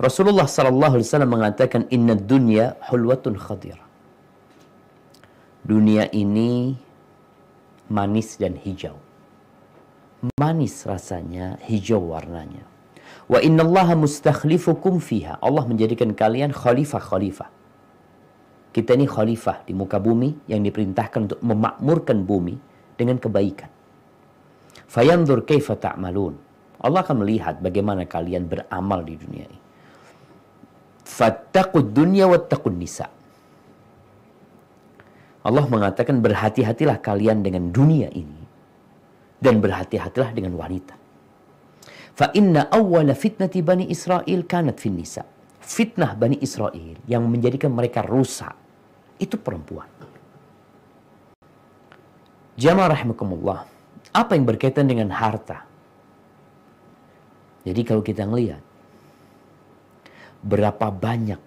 Rasulullah sallallahu alaihi wasallam mengatakan inna dunya hulwatun khadira. Dunia ini manis dan hijau. Manis rasanya, hijau warnanya. Wa allaha mustakhlifukum fiha. Allah menjadikan kalian khalifah-khalifah. Kita ini khalifah di muka bumi yang diperintahkan untuk memakmurkan bumi dengan kebaikan. Fayanzur kaifa ta'malun. Allah akan melihat bagaimana kalian beramal di dunia ini. Fattaqud dunya wattaqun nisa. Allah mengatakan berhati-hatilah kalian dengan dunia ini dan berhati-hatilah dengan wanita. Fa inna awwala fitnati Bani Israel kanat fin nisa. Fitnah Bani Israel yang menjadikan mereka rusak itu perempuan. Jamaah rahimakumullah, apa yang berkaitan dengan harta? Jadi kalau kita melihat berapa banyak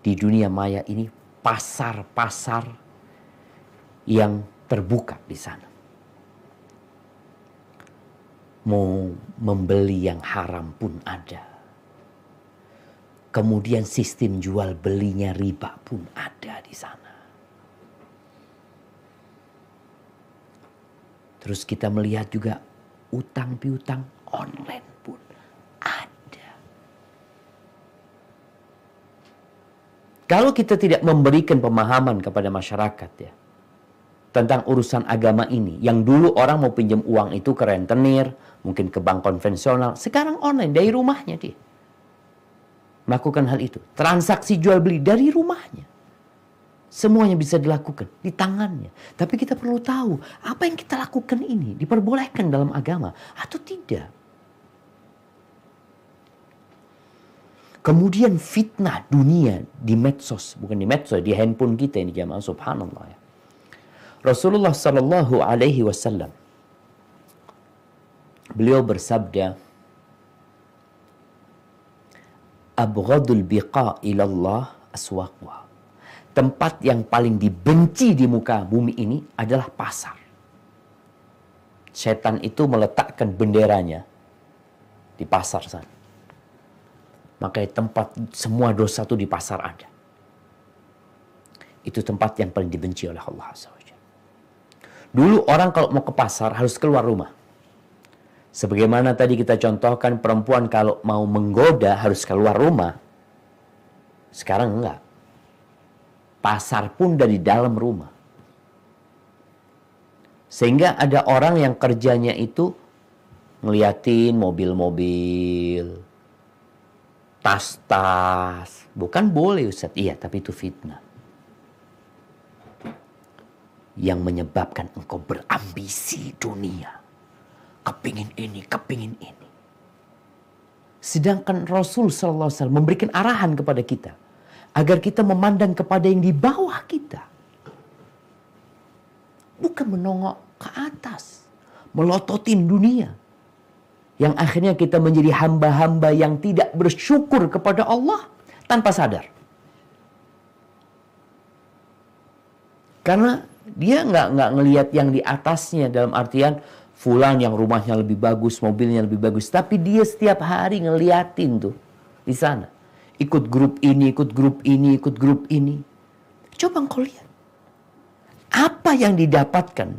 di dunia maya ini pasar-pasar yang terbuka di sana. Mau membeli yang haram pun ada. Kemudian sistem jual belinya riba pun ada di sana. Terus kita melihat juga utang piutang online. Kalau kita tidak memberikan pemahaman kepada masyarakat ya tentang urusan agama ini, yang dulu orang mau pinjam uang itu ke rentenir, mungkin ke bank konvensional, sekarang online dari rumahnya dia melakukan hal itu. Transaksi jual beli dari rumahnya. Semuanya bisa dilakukan di tangannya. Tapi kita perlu tahu apa yang kita lakukan ini diperbolehkan dalam agama atau tidak. Kemudian fitnah dunia di medsos, bukan di medsos, di handphone kita ini jamaah subhanallah ya. Rasulullah sallallahu alaihi wasallam beliau bersabda Abghadul biqa ilallah aswaqwa. Tempat yang paling dibenci di muka bumi ini adalah pasar. Setan itu meletakkan benderanya di pasar sana maka tempat semua dosa itu di pasar ada. Itu tempat yang paling dibenci oleh Allah SWT. Dulu orang kalau mau ke pasar harus keluar rumah. Sebagaimana tadi kita contohkan perempuan kalau mau menggoda harus keluar rumah. Sekarang enggak. Pasar pun dari dalam rumah. Sehingga ada orang yang kerjanya itu ngeliatin mobil-mobil, tas-tas. Bukan boleh Ustaz. Iya, tapi itu fitnah. Yang menyebabkan engkau berambisi dunia. Kepingin ini, kepingin ini. Sedangkan Rasul Sallallahu Alaihi memberikan arahan kepada kita. Agar kita memandang kepada yang di bawah kita. Bukan menongok ke atas. Melototin dunia yang akhirnya kita menjadi hamba-hamba yang tidak bersyukur kepada Allah tanpa sadar. Karena dia nggak nggak ngelihat yang di atasnya dalam artian fulan yang rumahnya lebih bagus, mobilnya lebih bagus, tapi dia setiap hari ngeliatin tuh di sana. Ikut grup ini, ikut grup ini, ikut grup ini. Coba engkau lihat. Apa yang didapatkan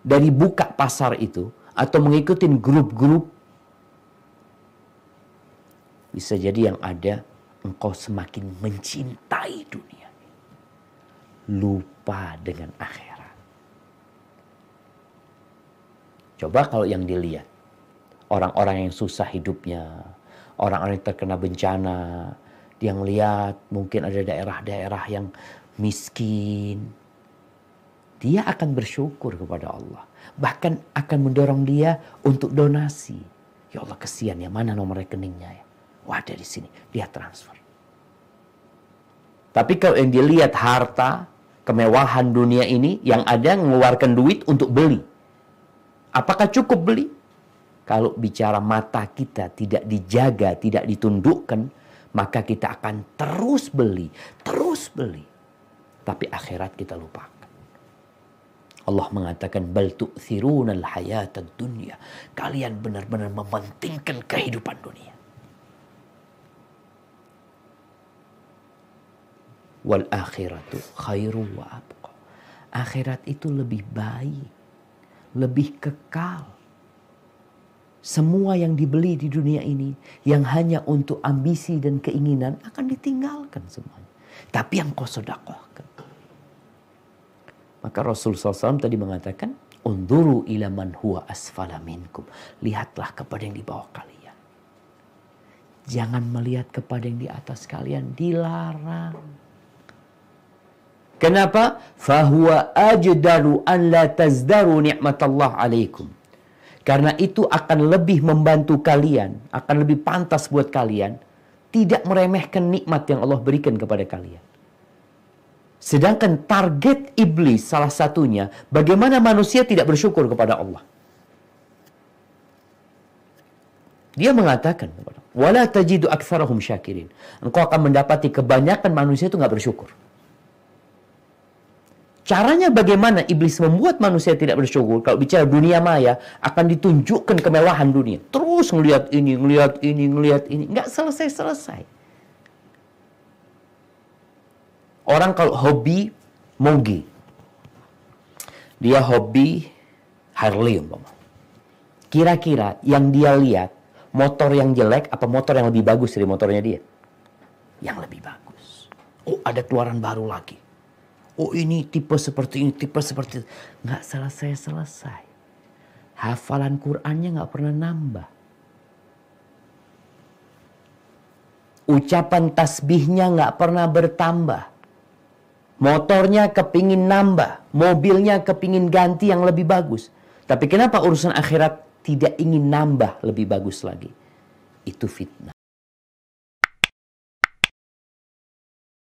dari buka pasar itu? atau mengikuti grup-grup bisa jadi yang ada engkau semakin mencintai dunia lupa dengan akhirat coba kalau yang dilihat orang-orang yang susah hidupnya orang-orang yang terkena bencana yang lihat mungkin ada daerah-daerah yang miskin dia akan bersyukur kepada Allah. Bahkan akan mendorong dia untuk donasi. Ya Allah kesian ya, mana nomor rekeningnya ya. Wah ada di sini, dia transfer. Tapi kalau yang dilihat harta, kemewahan dunia ini yang ada mengeluarkan duit untuk beli. Apakah cukup beli? Kalau bicara mata kita tidak dijaga, tidak ditundukkan, maka kita akan terus beli, terus beli. Tapi akhirat kita lupakan. Allah mengatakan bal tu'thirunal hayatad dunya. Kalian benar-benar mementingkan kehidupan dunia. Wal akhiratu khairu wa abqa. Akhirat itu lebih baik, lebih kekal. Semua yang dibeli di dunia ini yang hanya untuk ambisi dan keinginan akan ditinggalkan semuanya. Tapi yang kau sedekahkan maka Rasulullah SAW tadi mengatakan, Unduru ilaman huwa asfala minkum. Lihatlah kepada yang di bawah kalian. Jangan melihat kepada yang di atas kalian. Dilarang. Kenapa? Fahuwa ajdaru an la tazdaru ni'matallah alaikum. Karena itu akan lebih membantu kalian, akan lebih pantas buat kalian tidak meremehkan nikmat yang Allah berikan kepada kalian. Sedangkan target iblis salah satunya bagaimana manusia tidak bersyukur kepada Allah. Dia mengatakan wala tajidu aksarahum syakirin. Engkau akan mendapati kebanyakan manusia itu nggak bersyukur. Caranya bagaimana iblis membuat manusia tidak bersyukur? Kalau bicara dunia maya, akan ditunjukkan kemewahan dunia. Terus ngelihat ini, ngelihat ini, ngelihat ini. Nggak selesai-selesai. orang kalau hobi mogi. Dia hobi Harley umpama. Kira-kira yang dia lihat motor yang jelek apa motor yang lebih bagus dari motornya dia? Yang lebih bagus. Oh ada keluaran baru lagi. Oh ini tipe seperti ini, tipe seperti itu. Nggak selesai-selesai. Hafalan Qur'annya nggak pernah nambah. Ucapan tasbihnya nggak pernah bertambah Motornya kepingin nambah, mobilnya kepingin ganti yang lebih bagus. Tapi kenapa urusan akhirat tidak ingin nambah lebih bagus lagi? Itu fitnah.